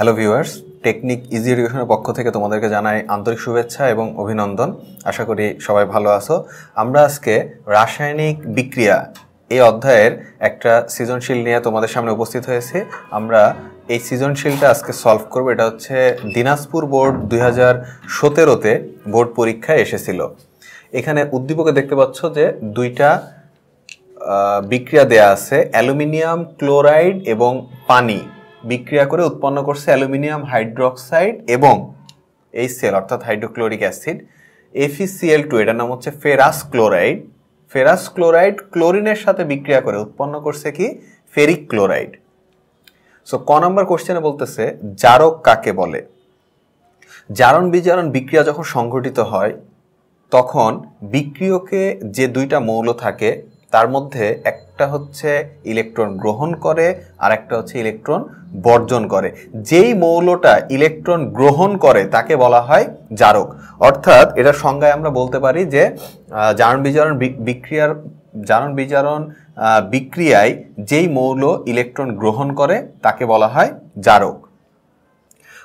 hello viewers technique easy এডুকেশনের পক্ষ থেকে তোমাদেরকে জানাই আন্তরিক শুভেচ্ছা এবং অভিনন্দন আশা করি সবাই ভালো আছো আমরা আজকে রাসায়নিক বিক্রিয়া এই অধ্যায়ের একটা সৃজনশীল নিয়ে তোমাদের সামনে উপস্থিত হয়েছি আমরা এই সৃজনশীলটা আজকে সলভ করবো এটা হচ্ছে দিনাজপুর বোর্ড দুই হাজার সতেরোতে বোর্ড পরীক্ষায় এসেছিল এখানে উদ্দীপকে দেখতে পাচ্ছ যে দুইটা বিক্রিয়া দেয়া আছে অ্যালুমিনিয়াম ক্লোরাইড এবং পানি বিক্রিয়া করে উৎপন্ন করছে অ্যালুমিনিয়াম হাইড্রোক্সাইড এবং এই সেল অর্থাৎ hydrochloric acid FeCl two e এটার নাম হচ্ছে ফেরাস ক্লোরাইড ফেরাস ক্লোরাইড ক্লোরিনের সাথে বিক্রিয়া করে উৎপন্ন করছে কি ফেরিক ক্লোরাইড সো ক নাম্বার কোশ্চেনে বলতেছে জারক কাকে বলে জারণ বিজারণ বিক্রিয়া যখন সংঘটিত হয় তখন বিক্রিয়কে যে দুইটা মৌল থাকে তার মধ্যে একটা হচ্ছে ইলেকট্রন গ্রহণ করে আর একটা হচ্ছে ইলেকট্রন বর্জন করে যেই মৌলটা ইলেকট্রন গ্রহণ করে তাকে বলা হয় জারক অর্থাৎ এটার সংজ্ঞায় আমরা বলতে পারি যে জারণ বিজারণ বিক্রিয়ার জারণ বিজারণ বিক্রিয়ায় যেই মৌল ইলেকট্রন গ্রহণ করে তাকে বলা হয় জারক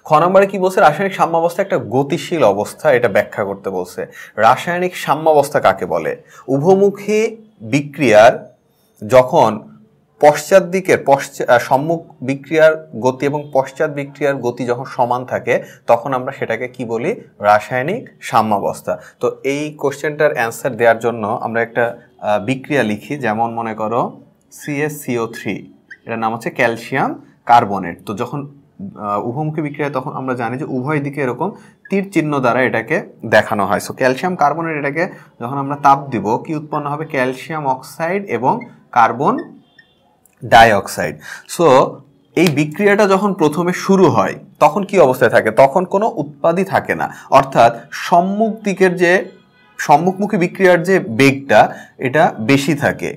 খ নম্বরে কি বলছে রাসায়নিক সাম্যাবস্থা একটা গতিশীল অবস্থা এটা ব্যাখ্যা করতে বলছে রাসায়নিক সাম্যাবস্থা কাকে বলে উভমুখী বিক্রিয়ার যখন পশ্চাৎ দিকের পশ্চা সম্মুখ বিক্রিয়ার গতি এবং পশ্চাৎ বিক্রিয়ার গতি যখন সমান থাকে তখন আমরা সেটাকে কি বলি রাসায়নিক সাম্যাবস্থা তো এই কোশ্চেনটার অ্যান্সার দেওয়ার জন্য আমরা একটা বিক্রিয়া লিখি যেমন মনে করো সিএসসিও থ্রি এটার নাম হচ্ছে ক্যালসিয়াম কার্বনেট তো যখন উভমুখী বিক্রিয়া তখন আমরা জানি যে উভয় দিকে এরকম তীর চিহ্ন দ্বারা এটাকে দেখানো হয় সো ক্যালসিয়াম কার্বনের এটাকে যখন আমরা তাপ দিব কি উৎপন্ন হবে ক্যালসিয়াম অক্সাইড এবং কার্বন ডাইঅক্সাইড সো এই বিক্রিয়াটা যখন প্রথমে শুরু হয় তখন কি অবস্থায় থাকে তখন কোনো উৎপাদই থাকে না অর্থাৎ সম্মুখ দিকের যে সম্মুখমুখী বিক্রিয়ার যে বেগটা এটা বেশি থাকে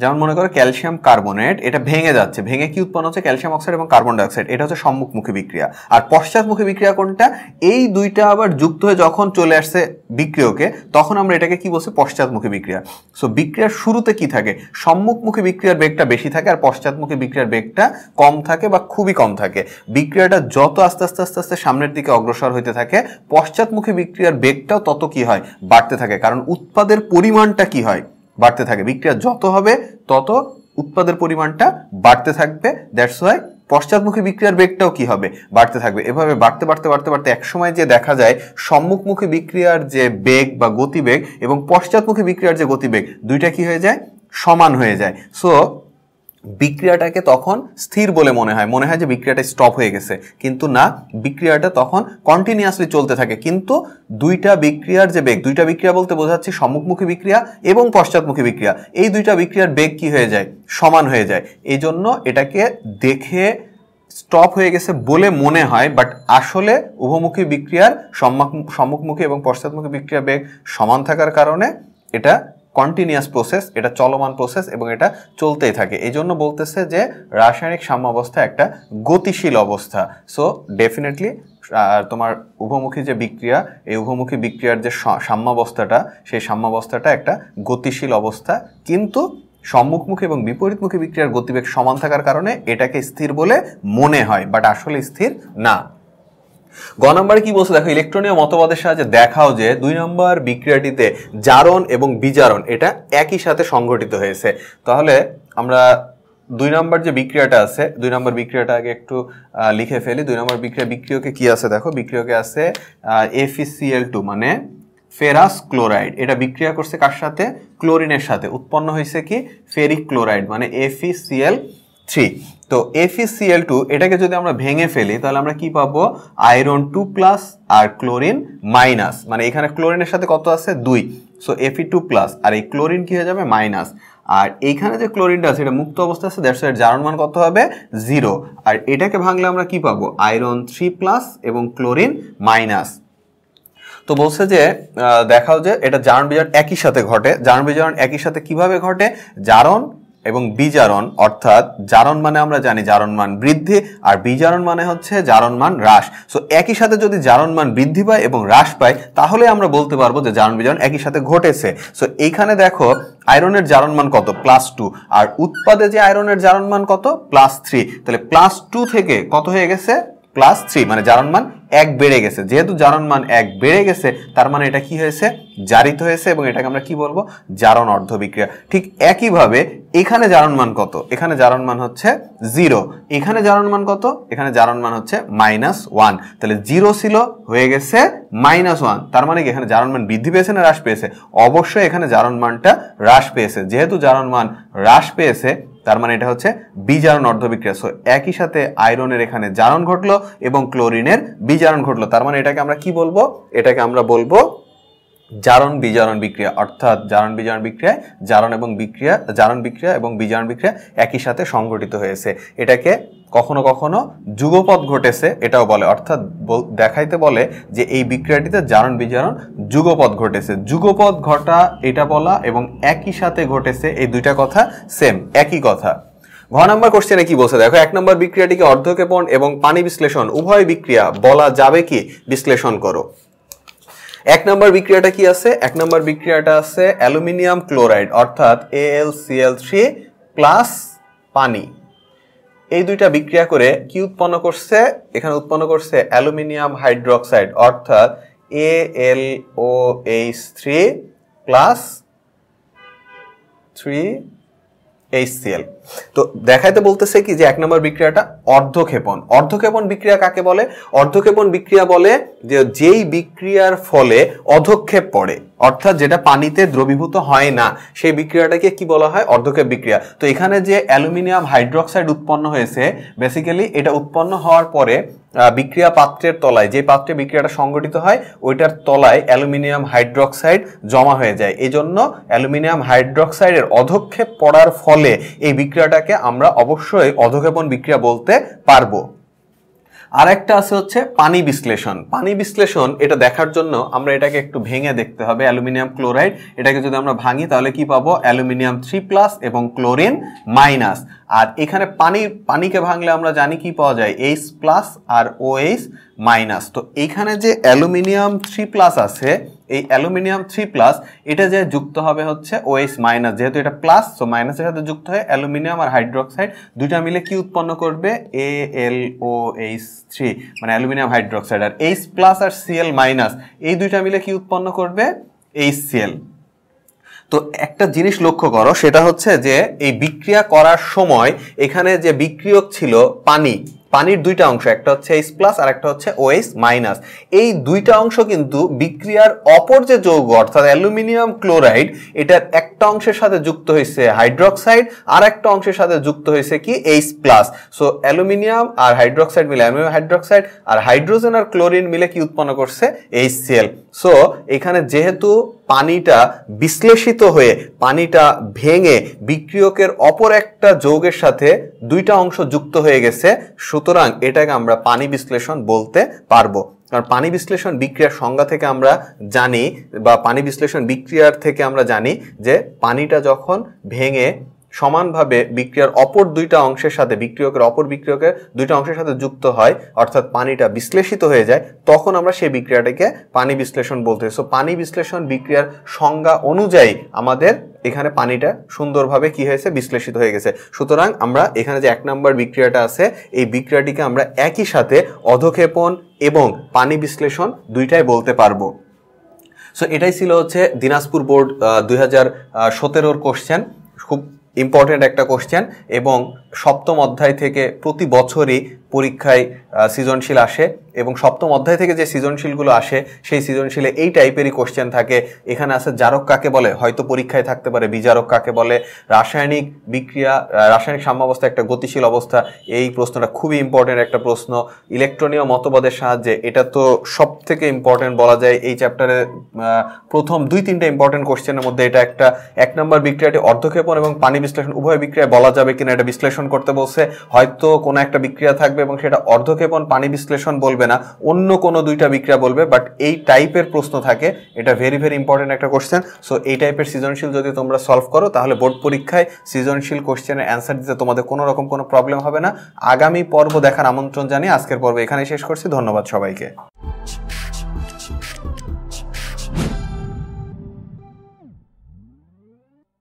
যেমন মনে করো ক্যালসিয়াম কার্বনেট এটা ভেঙে যাচ্ছে ভেঙে কি উৎপন্ন হচ্ছে ক্যালসিয়াম অক্সাইড এবং কার্বন ডাইঅক্সাইড এটা হচ্ছে সম্মুখমুখী বিক্রিয়া আর পশ্চাৎমুখী বিক্রিয়া কোনটা এই দুইটা আবার যুক্ত হয়ে যখন চলে আসছে বিক্রিয়কে তখন আমরা এটাকে কি বলছি পশ্চাৎমুখী বিক্রিয়া সো বিক্রিয়ার শুরুতে কি থাকে সম্মুখমুখী বিক্রিয়ার বেগটা বেশি থাকে আর পশ্চাৎমুখী বিক্রিয়ার বেগটা কম থাকে বা খুবই কম থাকে বিক্রিয়াটা যত আস্তে আস্তে আস্তে আস্তে সামনের দিকে অগ্রসর হইতে থাকে পশ্চাৎমুখী বিক্রিয়ার বেগটাও তত কি হয় বাড়তে থাকে কারণ উৎপাদের পরিমাণটা কি হয় বাড়তে থাকে বিক্রিয়া যত হবে তত উৎপাদের পরিমাণটা বাড়তে থাকবে দ্যাটস ওয়াই পশ্চাৎমুখী বিক্রিয়ার বেগটাও কি হবে বাড়তে থাকবে এভাবে বাড়তে বাড়তে বাড়তে বাড়তে একসময় যে দেখা যায় সম্মুখমুখী বিক্রিয়ার যে বেগ বা গতিবেগ এবং পশ্চাৎমুখী বিক্রিয়ার যে গতিবেগ দুইটা কি হয়ে যায় সমান হয়ে যায় সো বিক্রিয়াটাকে তখন স্থির বলে মনে হয় মনে হয় যে বিক্রিয়াটা স্টপ হয়ে গেছে কিন্তু না বিক্রিয়াটা তখন কন্টিনিউয়াসলি চলতে থাকে কিন্তু দুইটা বিক্রিয়ার যে বেগ দুইটা বিক্রিয়া বলতে বোঝাচ্ছি সম্মুখমুখী বিক্রিয়া এবং পশ্চাৎমুখী বিক্রিয়া এই দুইটা বিক্রিয়ার বেগ কি হয়ে যায় সমান হয়ে যায় এই জন্য এটাকে দেখে স্টপ হয়ে গেছে বলে মনে হয় বাট আসলে উভমুখী বিক্রিয়ার সম্মুখমুখী এবং পশ্চাৎমুখী বিক্রিয়া বেগ সমান থাকার কারণে এটা কন্টিনিউয়াস প্রসেস এটা চলমান প্রসেস এবং এটা চলতেই থাকে এই জন্য বলতেছে যে রাসায়নিক সাম্যাবস্থা একটা গতিশীল অবস্থা সো ডেফিনেটলি তোমার উভমুখী যে বিক্রিয়া এই উভমুখী বিক্রিয়ার যে সাম্যাবস্থাটা সেই সাম্যাবস্থাটা একটা গতিশীল অবস্থা কিন্তু সম্মুখমুখী এবং বিপরীতমুখী বিক্রিয়ার গতিবেগ সমান থাকার কারণে এটাকে স্থির বলে মনে হয় বাট আসলে স্থির না গ নম্বরে কি বলছে দেখো ইলেকট্রনীয় মতবাদের সাহায্যে দেখাও যে দুই নম্বর বিক্রিয়াটিতে জারণ এবং বিজারণ এটা একই সাথে সংঘটিত হয়েছে তাহলে আমরা দুই নম্বর যে বিক্রিয়াটা আছে দুই নম্বর বিক্রিয়াটা আগে একটু লিখে ফেলি দুই নম্বর বিক্রিয়া বিক্রিয়কে কি আছে দেখো বিক্রিয়কে আছে এফিসিএল টু মানে ফেরাস ক্লোরাইড এটা বিক্রিয়া করছে কার সাথে ক্লোরিনের সাথে উৎপন্ন হয়েছে কি ফেরিক ক্লোরাইড মানে এফিসিএল থ্রি তো এফিসিএল টু e এটাকে যদি আমরা ভেঙে ফেলি তাহলে আমরা কি পাবো আয়রন টু প্লাস আর ক্লোরিন মাইনাস মানে এখানে ক্লোরিনের সাথে কত আছে দুই সো এফি টু প্লাস আর এই ক্লোরিন কি হয়ে যাবে মাইনাস আর এইখানে যে ক্লোরিনটা আছে এটা মুক্ত অবস্থা আছে দ্যাটস জারণ মান কত হবে জিরো আর এটাকে ভাঙলে আমরা কি পাবো আয়রন থ্রি প্লাস এবং ক্লোরিন মাইনাস তো বলছে যে দেখাও যে এটা জারণ বিজারণ একই সাথে ঘটে জারণ বিজারণ একই সাথে কিভাবে ঘটে জারণ এবং বিজারণ অর্থাৎ জারণ মানে আমরা জানি জারণ মান বৃদ্ধি আর বিজারণ মানে হচ্ছে জারণ মান হ্রাস সো একই সাথে যদি জারণ মান বৃদ্ধি পায় এবং হ্রাস পায় তাহলে আমরা বলতে পারবো যে জারণ বিজারণ একই সাথে ঘটেছে সো এইখানে দেখো আয়রনের জারণ মান কত প্লাস টু আর উৎপাদে যে আয়রনের জারণ মান কত প্লাস থ্রি তাহলে প্লাস টু থেকে কত হয়ে গেছে প্লাস থ্রি মানে জারণ মান এক বেড়ে গেছে যেহেতু জারণ মান এক বেড়ে গেছে তার মানে এটা কি হয়েছে জারিত হয়েছে এবং এটাকে আমরা কি বলবো জারণ অর্ধ বিক্রিয়া ঠিক একইভাবে এখানে জারণ মান কত এখানে জারণ মান হচ্ছে জিরো এখানে জারণ মান কত এখানে জারণ মান হচ্ছে মাইনাস ওয়ান তাহলে জিরো ছিল হয়ে গেছে মাইনাস ওয়ান তার মানে কি এখানে জারণ মান বৃদ্ধি পেয়েছে না হ্রাস পেয়েছে অবশ্যই এখানে জারণ মানটা হ্রাস পেয়েছে যেহেতু জারণ মান হ্রাস পেয়েছে তার মানে এটা হচ্ছে বিজারণ অর্ধবিক্রিয়া সো একই সাথে আয়রনের এখানে জারণ ঘটলো এবং ক্লোরিনের বিজারণ ঘটলো তার মানে এটাকে আমরা কি বলবো এটাকে আমরা বলবো জারণ বিজারণ বিক্রিয়া অর্থাৎ জারণ বিজারণ বিক্রিয়ায় জারণ এবং বিক্রিয়া জারণ বিক্রিয়া এবং বিজারণ বিক্রিয়া একই সাথে সংঘটিত হয়েছে এটাকে কখনো কখনো যুগপথ ঘটেছে এটাও বলে অর্থাৎ দেখাইতে বলে যে এই বিক্রিয়াটিতে জারণ বিজারণ যুগপথ ঘটেছে যুগপথ ঘটা এটা বলা এবং একই সাথে ঘটেছে এই দুইটা কথা সেম একই কথা ঘ নম্বর কোশ্চেনে কি বলছে দেখো এক নম্বর বিক্রিয়াটিকে অর্ধক্ষেপণ এবং পানি বিশ্লেষণ উভয় বিক্রিয়া বলা যাবে কি বিশ্লেষণ করো এক নম্বর বিক্রিয়াটা কি আছে এক নম্বর বিক্রিয়াটা আছে অ্যালুমিনিয়াম ক্লোরাইড অর্থাৎ A L C L three plus পানি এই দুইটা বিক্রিয়া করে কি উৎপন্ন করছে এখানে উৎপন্ন করছে অ্যালুমিনিয়াম হাইড্রোক্সাইড অর্থাৎ A L O H three plus three H C L তো দেখাইতে বলতেছে কি যে এক নম্বর বিক্রিয়াটা অর্ধক্ষেপণ অর্ধক্ষেপণ বিক্রিয়া কাকে বলে অর্ধক্ষেপণ বিক্রিয়া বলে যে যেই বিক্রিয়ার ফলে অধক্ষেপ পড়ে অর্থাৎ যেটা পানিতে দ্রবীভূত হয় না সেই বিক্রিয়াটাকে কি বলা হয় অর্ধক্ষেপ বিক্রিয়া তো এখানে যে অ্যালুমিনিয়াম হাইড্রোক্সাইড উৎপন্ন হয়েছে বেসিক্যালি এটা উৎপন্ন হওয়ার পরে বিক্রিয়া পাত্রের তলায় যে পাত্রে বিক্রিয়াটা সংগঠিত হয় ওইটার তলায় অ্যালুমিনিয়াম হাইড্রোক্সাইড জমা হয়ে যায় এজন্য অ্যালুমিনিয়াম হাইড্রোক্সাইডের অধক্ষেপ পড়ার ফলে এই বিক্রিয়া বিক্রিয়াটাকে আমরা অবশ্যই অধক্ষেপণ বিক্রিয়া বলতে পারবো আর একটা আছে হচ্ছে পানি বিশ্লেষণ পানি বিশ্লেষণ এটা দেখার জন্য আমরা এটাকে একটু ভেঙে দেখতে হবে অ্যালুমিনিয়াম ক্লোরাইড এটাকে যদি আমরা ভাঙি তাহলে কি পাবো অ্যালুমিনিয়াম থ্রি প্লাস এবং ক্লোরিন মাইনাস আর এখানে পানি পানিকে ভাঙলে আমরা জানি কি পাওয়া যায় এইচ প্লাস আর ও এইচ মাইনাস তো এইখানে যে অ্যালুমিনিয়াম থ্রি প্লাস আছে এই অ্যালুমিনিয়াম থ্রি প্লাস এটা যে যুক্ত হবে হচ্ছে ওএস মাইনাস যেহেতু এটা প্লাস সো মাইনাসের সাথে যুক্ত হয় অ্যালুমিনিয়াম আর হাইড্রোক্সাইড দুইটা মিলে কি উৎপন্ন করবে A L O H three মানে অ্যালুমিনিয়াম হাইড্রোক্সাইড আর এইচ প্লাস আর সিএল মাইনাস এই দুইটা মিলে কি উৎপন্ন করবে এইচ সিএল তো একটা জিনিস লক্ষ্য করো সেটা হচ্ছে যে এই বিক্রিয়া করার সময় এখানে যে বিক্রিয়ক ছিল পানি পানির দুইটা অংশ একটা হচ্ছে এইচ প্লাস আর একটা হচ্ছে ওএস মাইনাস এই দুইটা অংশ কিন্তু বিক্রিয়ার অপর যে যৌগ অর্থাৎ অ্যালুমিনিয়াম ক্লোরাইড এটার একটা অংশের সাথে যুক্ত হয়েছে হাইড্রোক্সাইড আর একটা অংশের সাথে যুক্ত হয়েছে কি এইচ প্লাস সো অ্যালুমিনিয়াম আর হাইড্রোক্সাইড মিলে অ্যালুমিনিয়াম হাইড্রোক্সাইড আর হাইড্রোজেন আর ক্লোরিন মিলে কি উৎপন্ন করছে এইচ সি এল সো এখানে যেহেতু পানিটা বিশ্লেষিত হয়ে পানিটা ভেঙে বিক্রিয়কের অপর একটা যৌগের সাথে দুইটা অংশ যুক্ত হয়ে গেছে সুতরাং এটাকে আমরা পানি বিশ্লেষণ বলতে পারবো কারণ পানি বিশ্লেষণ বিক্রিয়ার সংজ্ঞা থেকে আমরা জানি বা পানি বিশ্লেষণ বিক্রিয়ার থেকে আমরা জানি যে পানিটা যখন ভেঙে সমানভাবে বিক্রিয়ার অপর দুইটা অংশের সাথে বিক্রিয়কের অপর বিক্রিয়কের দুইটা অংশের সাথে যুক্ত হয় অর্থাৎ পানিটা বিশ্লেষিত হয়ে যায় তখন আমরা সেই বিক্রিয়াটাকে পানি বিশ্লেষণ বলতে সো পানি বিশ্লেষণ বিক্রিয়ার সংজ্ঞা অনুযায়ী আমাদের এখানে পানিটা সুন্দরভাবে কি হয়েছে বিশ্লেষিত হয়ে গেছে সুতরাং আমরা এখানে যে এক নম্বর বিক্রিয়াটা আছে এই বিক্রিয়াটিকে আমরা একই সাথে অধক্ষেপণ এবং পানি বিশ্লেষণ দুইটাই বলতে পারবো সো এটাই ছিল হচ্ছে দিনাজপুর বোর্ড দুই হাজার সতেরোর কোশ্চেন খুব ইম্পর্ট্যান্ট একটা কোশ্চেন এবং সপ্তম অধ্যায় থেকে প্রতি বছরই পরীক্ষায় সৃজনশীল আসে এবং সপ্তম অধ্যায় থেকে যে সৃজনশীলগুলো আসে সেই সৃজনশীলে এই টাইপেরই কোশ্চেন থাকে এখানে আসে জারক কাকে বলে হয়তো পরীক্ষায় থাকতে পারে বিজারক কাকে বলে রাসায়নিক বিক্রিয়া রাসায়নিক সাম্যাবস্থা একটা গতিশীল অবস্থা এই প্রশ্নটা খুবই ইম্পর্টেন্ট একটা প্রশ্ন ইলেকট্রনীয় মতবাদের সাহায্যে এটা তো সব থেকে ইম্পর্টেন্ট বলা যায় এই চ্যাপ্টারে প্রথম দুই তিনটা ইম্পর্টেন্ট কোশ্চেনের মধ্যে এটা একটা এক নম্বর বিক্রিয়াটি অর্ধক্ষেপণ এবং পানি বিশ্লেষণ উভয় বিক্রিয়ায় বলা যাবে কিনা এটা বিশ্লেষণ করতে বলছে হয়তো কোনো একটা বিক্রিয়া থাকবে এবং সেটা অর্ধক্ষেপণ পানি বিশ্লেষণ বলবে না অন্য কোনো দুইটা বিক্রিয়া বলবে বাট এই টাইপের প্রশ্ন থাকে এটা ভেরি ভেরি ইম্পর্টেন্ট একটা কোশ্চেন সো এই টাইপের সৃজনশীল যদি তোমরা সলভ করো তাহলে বোর্ড পরীক্ষায় সৃজনশীল কোশ্চেনের অ্যান্সার দিতে তোমাদের কোনো রকম কোনো প্রবলেম হবে না আগামী পর্ব দেখার আমন্ত্রণ জানিয়ে আজকের পর্ব এখানে শেষ করছি ধন্যবাদ সবাইকে